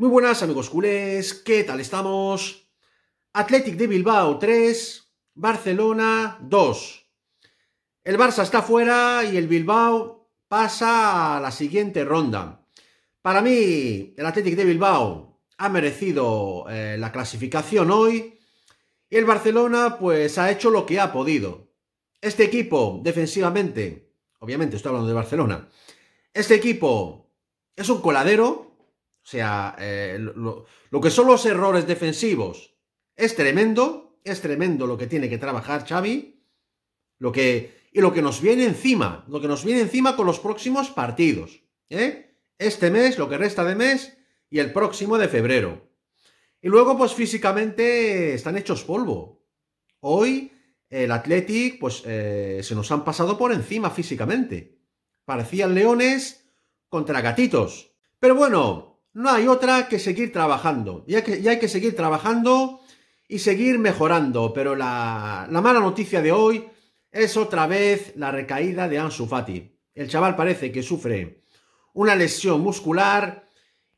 Muy buenas amigos culés, ¿qué tal estamos? Athletic de Bilbao 3, Barcelona 2. El Barça está fuera y el Bilbao pasa a la siguiente ronda. Para mí, el Athletic de Bilbao ha merecido eh, la clasificación hoy y el Barcelona pues ha hecho lo que ha podido. Este equipo defensivamente, obviamente estoy hablando de Barcelona, este equipo es un coladero, sea, eh, lo, que son los errores defensivos es tremendo, es tremendo lo que tiene que trabajar Xavi, lo que, y lo que nos viene encima, lo que nos viene encima con los próximos partidos. ¿eh? Este mes, lo que resta de mes, y el próximo de febrero. Y luego, pues físicamente están hechos polvo. Hoy el Athletic, pues eh, se nos han pasado por encima físicamente. Parecían leones contra gatitos. Pero bueno, no hay otra que seguir trabajando. Y hay que, seguir trabajando y seguir mejorando. Pero la, mala noticia de hoy es otra vez la recaída de Ansu Fati. El chaval parece que sufre una lesión muscular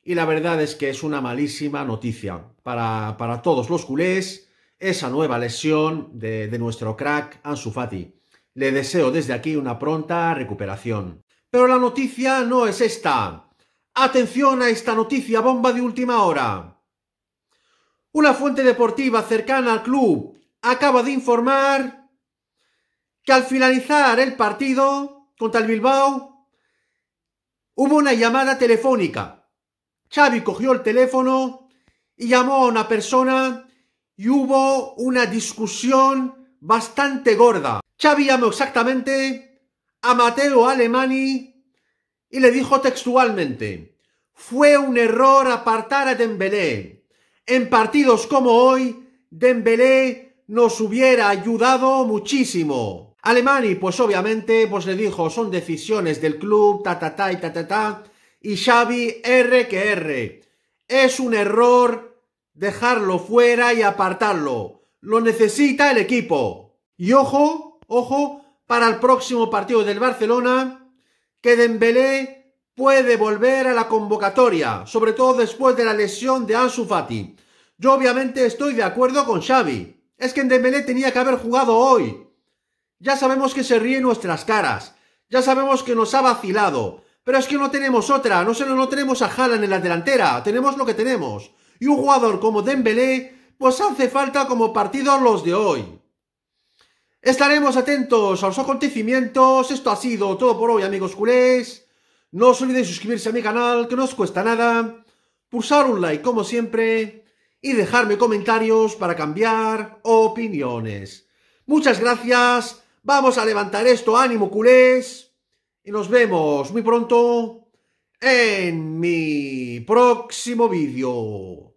y la verdad es que es una malísima noticia para, todos los culés esa nueva lesión de, de nuestro crack Ansu Fati. Le deseo desde aquí una pronta recuperación. Pero la noticia no es esta. Atención a esta noticia bomba de última hora. Una fuente deportiva cercana al club acaba de informar que al finalizar el partido contra el Bilbao hubo una llamada telefónica. Xavi cogió el teléfono y llamó a una persona y hubo una discusión bastante gorda. Xavi llamó exactamente a Mateo Alemani y le dijo textualmente, fue un error apartar a Dembélé. En partidos como hoy, Dembélé nos hubiera ayudado muchísimo. Alemani, pues obviamente, pues le dijo, son decisiones del club, ta ta ta y ta ta ta, y Xavi, R que R. Es un error dejarlo fuera y apartarlo. Lo necesita el equipo. Y ojo, ojo, para el próximo partido del Barcelona, que Dembélé puede volver a la convocatoria, sobre todo después de la lesión de Ansu Fati. Yo obviamente estoy de acuerdo con Xavi. Es que Dembélé tenía que haber jugado hoy. Ya sabemos que se ríe nuestras caras. Ya sabemos que nos ha vacilado. Pero es que no tenemos otra. No solo no tenemos a Haaland en la delantera. Tenemos lo que tenemos. Y un jugador como Dembélé, pues hace falta como partido los de hoy. Estaremos atentos a los acontecimientos. Esto ha sido todo por hoy, amigos culés. No os olvidéis suscribirse a mi canal, que no os cuesta nada. Pulsar un like, como siempre. Y dejarme comentarios para cambiar opiniones. Muchas gracias. Vamos a levantar esto, ánimo culés. Y nos vemos muy pronto en mi próximo vídeo.